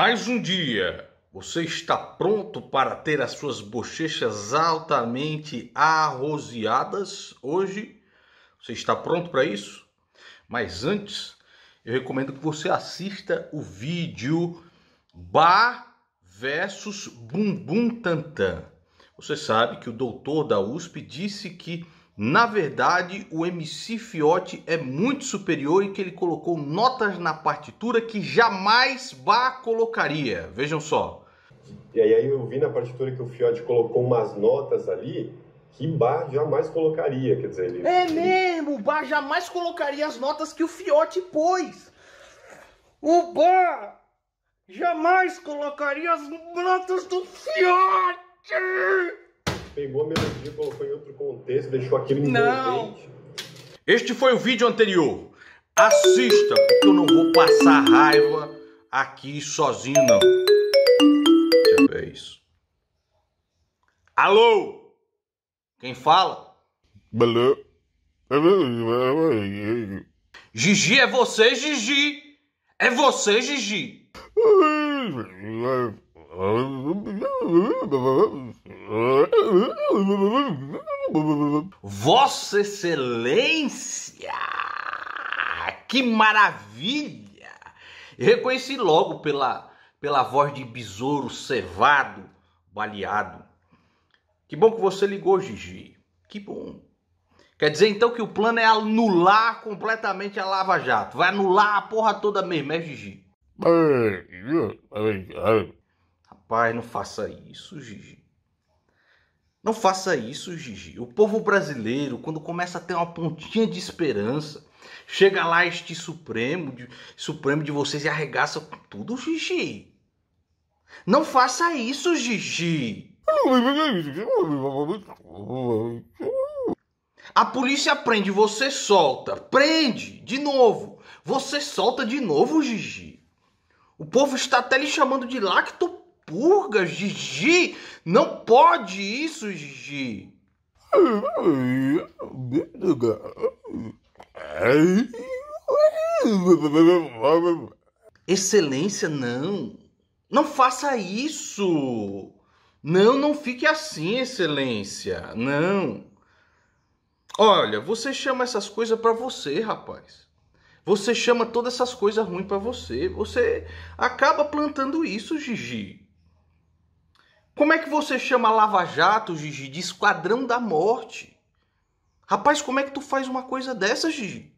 Mais um dia. Você está pronto para ter as suas bochechas altamente arroseadas hoje? Você está pronto para isso? Mas antes, eu recomendo que você assista o vídeo Bar versus Bumbum Tantan. Você sabe que o doutor da USP disse que na verdade, o MC Fiote é muito superior em que ele colocou notas na partitura que jamais Bach colocaria. Vejam só. E aí eu vi na partitura que o Fiote colocou umas notas ali que Bar jamais colocaria, quer dizer, ele... É mesmo, o Bar jamais colocaria as notas que o Fiote pôs. O Bar jamais colocaria as notas do Fiote pegou a melodia, colocou em outro contexto, deixou aquele envolvente. Este foi o vídeo anterior. Assista, porque eu não vou passar raiva aqui sozinho, não. É isso. Alô? Quem fala? Beleza. Gigi, é você, Gigi? É você, Gigi? Vossa Excelência! Que maravilha! Eu reconheci logo pela, pela voz de besouro cevado, baleado. Que bom que você ligou, Gigi. Que bom. Quer dizer então que o plano é anular completamente a Lava Jato. Vai anular a porra toda mesmo, né, é, Gigi? É, é, é. Rapaz, não faça isso, Gigi. Não faça isso, Gigi. O povo brasileiro, quando começa a ter uma pontinha de esperança, chega lá este Supremo de, Supremo de vocês e arregaça com tudo, Gigi. Não faça isso, Gigi. A polícia prende, você solta. Prende de novo. Você solta de novo, Gigi. O povo está até lhe chamando de lacto purga, Gigi! Não pode isso, Gigi! Excelência, não! Não faça isso! Não, não fique assim, Excelência! Não! Olha, você chama essas coisas para você, rapaz. Você chama todas essas coisas ruins para você. Você acaba plantando isso, Gigi. Como é que você chama Lava Jato, Gigi, de Esquadrão da Morte? Rapaz, como é que tu faz uma coisa dessa, Gigi?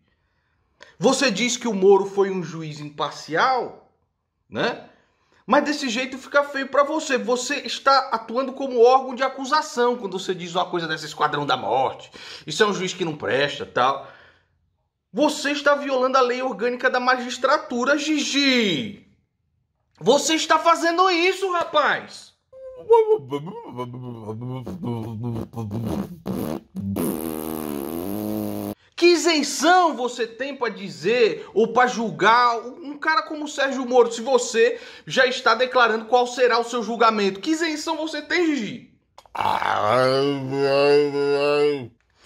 Você diz que o Moro foi um juiz imparcial, né? Mas desse jeito fica feio para você. Você está atuando como órgão de acusação quando você diz uma coisa dessa esquadrão da morte. Isso é um juiz que não presta, tal. Você está violando a lei orgânica da magistratura, Gigi. Você está fazendo isso, rapaz. Que isenção você tem para dizer ou para julgar um cara como o Sérgio Moro se você já está declarando qual será o seu julgamento? Que isenção você tem, Gigi?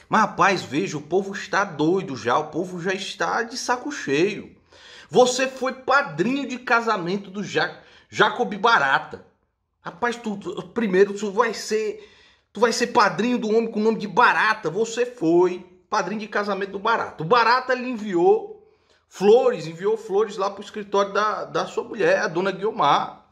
Mas rapaz, veja, o povo está doido já, o povo já está de saco cheio. Você foi padrinho de casamento do ja Jacob Barata. Rapaz, tu, tu, primeiro tu vai ser tu vai ser padrinho do homem com o nome de Barata. Você foi padrinho de casamento do Barata. O Barata lhe enviou flores, enviou flores lá pro escritório da, da sua mulher, a dona Guiomar.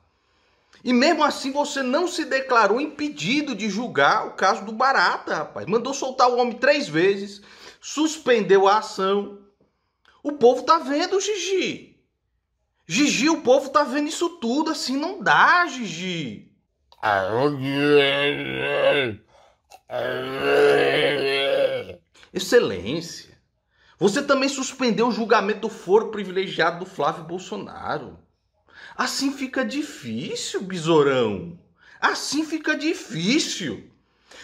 E mesmo assim você não se declarou impedido de julgar o caso do Barata, rapaz. Mandou soltar o homem três vezes, suspendeu a ação. O povo tá vendo, Gigi. Gigi, o povo tá vendo isso tudo assim, não dá, Gigi. Excelência, você também suspendeu o julgamento do foro privilegiado do Flávio Bolsonaro. Assim fica difícil, besourão. Assim fica difícil.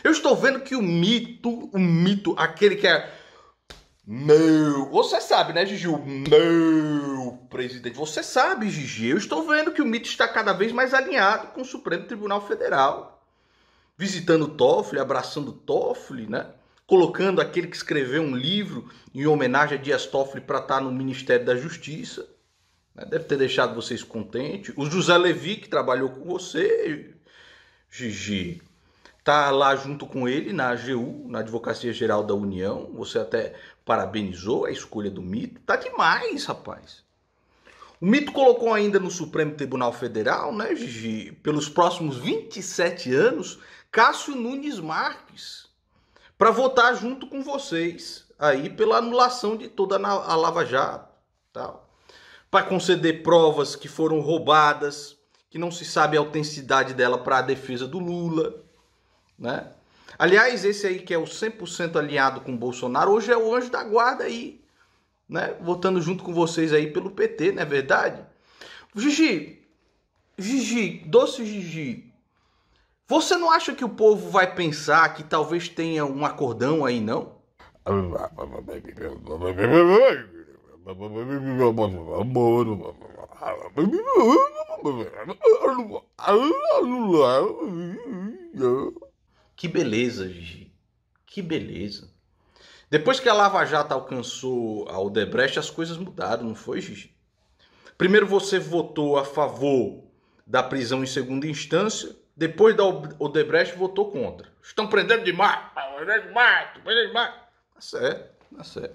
Eu estou vendo que o mito, o mito, aquele que é meu. Você sabe, né, Gigi? Meu presidente. Você sabe, Gigi. Eu estou vendo que o mito está cada vez mais alinhado com o Supremo Tribunal Federal. Visitando o Toffoli, abraçando o Toffoli, né? Colocando aquele que escreveu um livro em homenagem a Dias Toffoli para estar no Ministério da Justiça. Né? Deve ter deixado vocês contentes. O José Levi, que trabalhou com você, Gigi, tá lá junto com ele na AGU, na Advocacia Geral da União. Você até parabenizou a escolha do mito. Tá demais, rapaz. O mito colocou ainda no Supremo Tribunal Federal, né, Gigi, pelos próximos 27 anos, Cássio Nunes Marques, para votar junto com vocês aí pela anulação de toda a Lava Jato, tal. Para conceder provas que foram roubadas, que não se sabe a autenticidade dela para a defesa do Lula, né? Aliás, esse aí que é o 100% alinhado com Bolsonaro, hoje é o anjo da guarda aí, né? Votando junto com vocês aí pelo PT, não é verdade? Gigi, Gigi, doce Gigi, você não acha que o povo vai pensar que talvez tenha um acordão aí, não? Que beleza, Gigi. Que beleza. Depois que a Lava Jato alcançou a Odebrecht, as coisas mudaram, não foi, Gigi? Primeiro você votou a favor da prisão em segunda instância, depois da Odebrecht votou contra. Estão prendendo demais, ah, prendendo demais, prendendo demais. Tá certo, tá certo.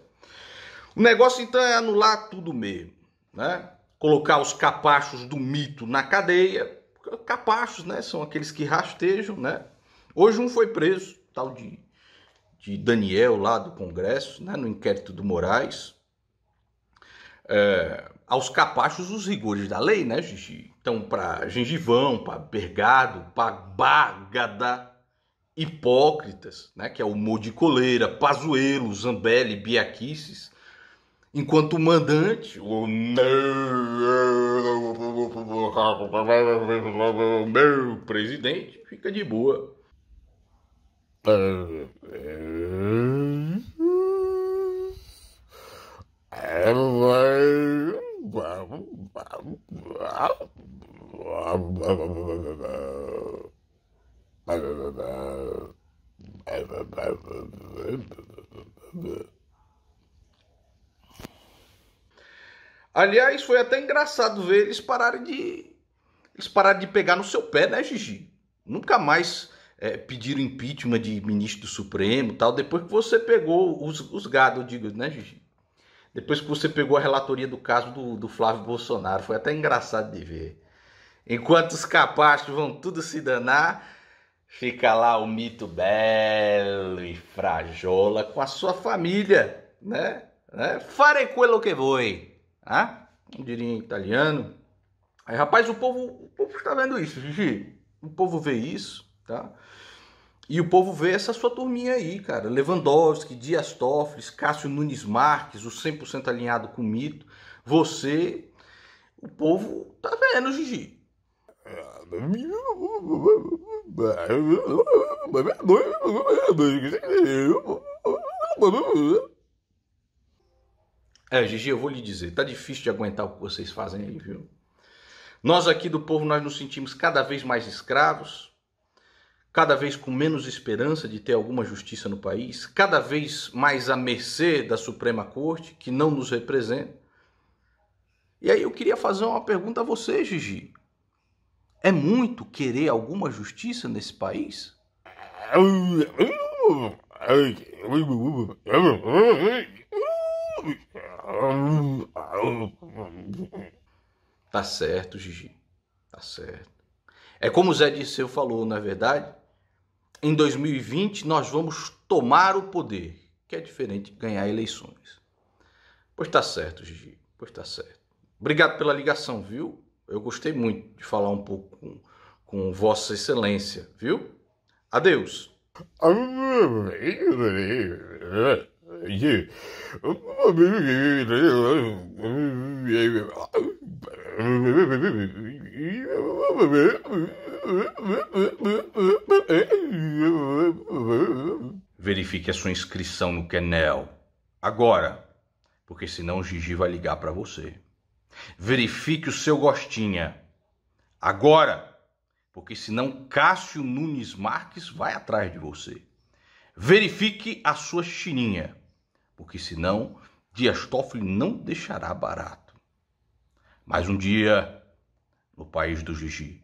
O negócio então é anular tudo mesmo, né? Colocar os capachos do mito na cadeia. Capachos, né? São aqueles que rastejam, né? Hoje um foi preso, tal de, de Daniel lá do Congresso, né, no inquérito do Moraes. É, aos capachos os rigores da lei, né, Gigi? Então, para gengivão, para bergado, para bagada, hipócritas, né, que é o Mo de Coleira, Pazuelo, Zambelli, Biaquices, enquanto o mandante, o meu presidente, fica de boa. Aliás, foi até engraçado ver eles pararem de eles pararem de pegar no seu pé, né, Gigi? Nunca mais é, pediram impeachment de ministro do Supremo tal, depois que você pegou os, os gado, eu digo, né, Gigi? Depois que você pegou a relatoria do caso do, do Flávio Bolsonaro, foi até engraçado de ver. Enquanto os capachos vão tudo se danar, fica lá o mito belo e frajola com a sua família, né? né? Fare quello que voi, ah? Como diria em italiano. Aí, rapaz, o povo, o povo está vendo isso, Gigi. O povo vê isso tá? E o povo vê essa sua turminha aí, cara. Lewandowski, Dias Toffoli, Cássio Nunes Marques, o 100% alinhado com o mito. Você, o povo tá vendo, Gigi. É, Gigi, eu vou lhe dizer, tá difícil de aguentar o que vocês fazem aí, viu? Nós aqui do povo, nós nos sentimos cada vez mais escravos, cada vez com menos esperança de ter alguma justiça no país, cada vez mais à mercê da Suprema Corte, que não nos representa. E aí eu queria fazer uma pergunta a você, Gigi. É muito querer alguma justiça nesse país? Tá certo, Gigi. Tá certo. É como o Zé Disseu falou, não é verdade? em 2020 nós vamos tomar o poder, que é diferente de ganhar eleições. Pois tá certo, Gigi, pois tá certo. Obrigado pela ligação, viu? Eu gostei muito de falar um pouco com, com Vossa Excelência, viu? Adeus. Verifique a sua inscrição no canal Agora, porque senão o Gigi vai ligar para você. Verifique o seu gostinha. Agora, porque senão Cássio Nunes Marques vai atrás de você. Verifique a sua chininha, porque senão Dias Toffoli não deixará barato. Mais um dia no país do Gigi.